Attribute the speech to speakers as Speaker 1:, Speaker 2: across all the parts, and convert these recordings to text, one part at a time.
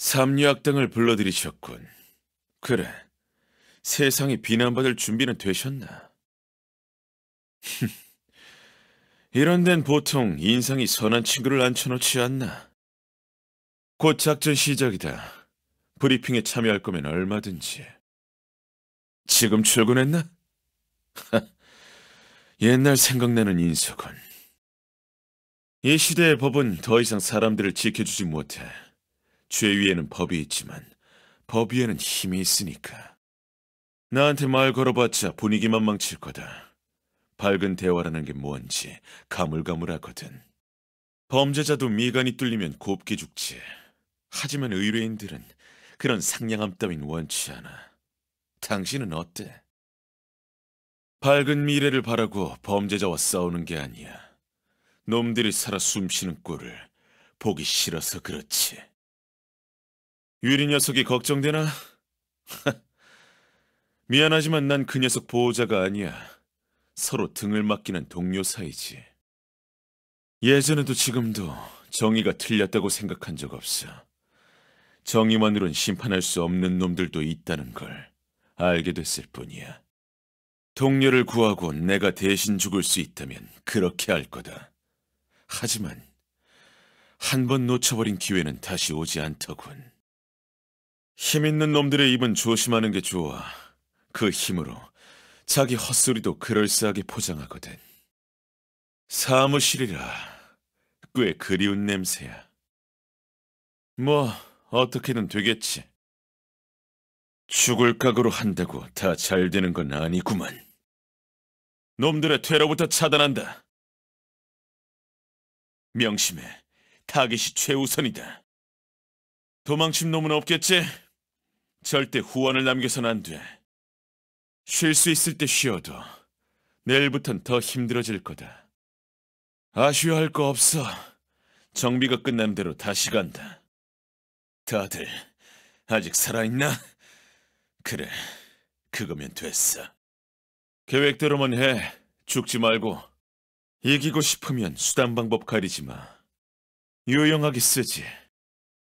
Speaker 1: 삼류학당을 불러들이셨군. 그래, 세상이 비난받을 준비는 되셨나? 이런 데는 보통 인상이 선한 친구를 앉혀놓지 않나? 곧 작전 시작이다. 브리핑에 참여할 거면 얼마든지. 지금 출근했나? 옛날 생각나는 인석은. 이 시대의 법은 더 이상 사람들을 지켜주지 못해. 죄 위에는 법이 있지만 법 위에는 힘이 있으니까. 나한테 말 걸어봤자 분위기만 망칠 거다. 밝은 대화라는 게 뭔지 가물가물하거든. 범죄자도 미간이 뚫리면 곱게 죽지. 하지만 의뢰인들은 그런 상냥함 따윈 원치 않아. 당신은 어때? 밝은 미래를 바라고 범죄자와 싸우는 게 아니야. 놈들이 살아 숨쉬는 꼴을 보기 싫어서 그렇지. 유리 녀석이 걱정되나? 미안하지만 난 그 녀석 보호자가 아니야. 서로 등을 맡기는 동료 사이지. 예전에도 지금도 정의가 틀렸다고 생각한 적 없어. 정의만으론 심판할 수 없는 놈들도 있다는 걸 알게 됐을 뿐이야. 동료를 구하고 내가 대신 죽을 수 있다면 그렇게 할 거다. 하지만 한 번 놓쳐버린 기회는 다시 오지 않더군. 힘 있는 놈들의 입은 조심하는 게 좋아. 그 힘으로 자기 헛소리도 그럴싸하게 포장하거든. 사무실이라 꽤 그리운 냄새야. 뭐 어떻게든 되겠지. 죽을 각오로 한다고 다 잘 되는 건 아니구만. 놈들의 퇴로부터 차단한다. 명심해. 타겟이 최우선이다. 도망친 놈은 없겠지? 절대 후원을 남겨선 안 돼. 쉴 수 있을 때 쉬어도 내일부턴 더 힘들어질 거다. 아쉬워할 거 없어. 정비가 끝난 대로 다시 간다. 다들 아직 살아있나? 그래, 그거면 됐어. 계획대로만 해. 죽지 말고. 이기고 싶으면 수단 방법 가리지 마. 유용하게 쓰지.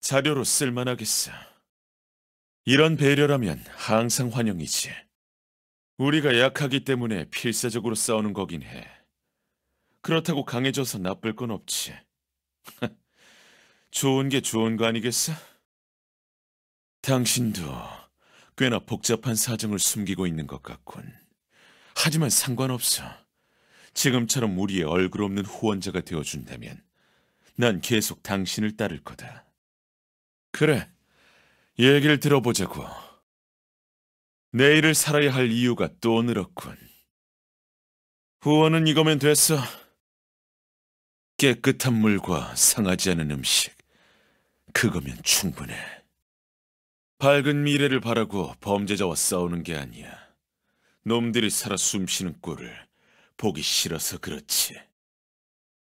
Speaker 1: 자료로 쓸만하겠어. 이런 배려라면 항상 환영이지. 우리가 약하기 때문에 필사적으로 싸우는 거긴 해. 그렇다고 강해져서 나쁠 건 없지. 좋은 게 좋은 거 아니겠어? 당신도 꽤나 복잡한 사정을 숨기고 있는 것 같군. 하지만 상관없어. 지금처럼 우리의 얼굴 없는 후원자가 되어준다면 난 계속 당신을 따를 거다. 그래, 얘기를 들어보자고. 내일을 살아야 할 이유가 또 늘었군. 후원은 이거면 됐어. 깨끗한 물과 상하지 않은 음식. 그거면 충분해. 밝은 미래를 바라고 범죄자와 싸우는 게 아니야. 놈들이 살아 숨쉬는 꼴을 보기 싫어서 그렇지.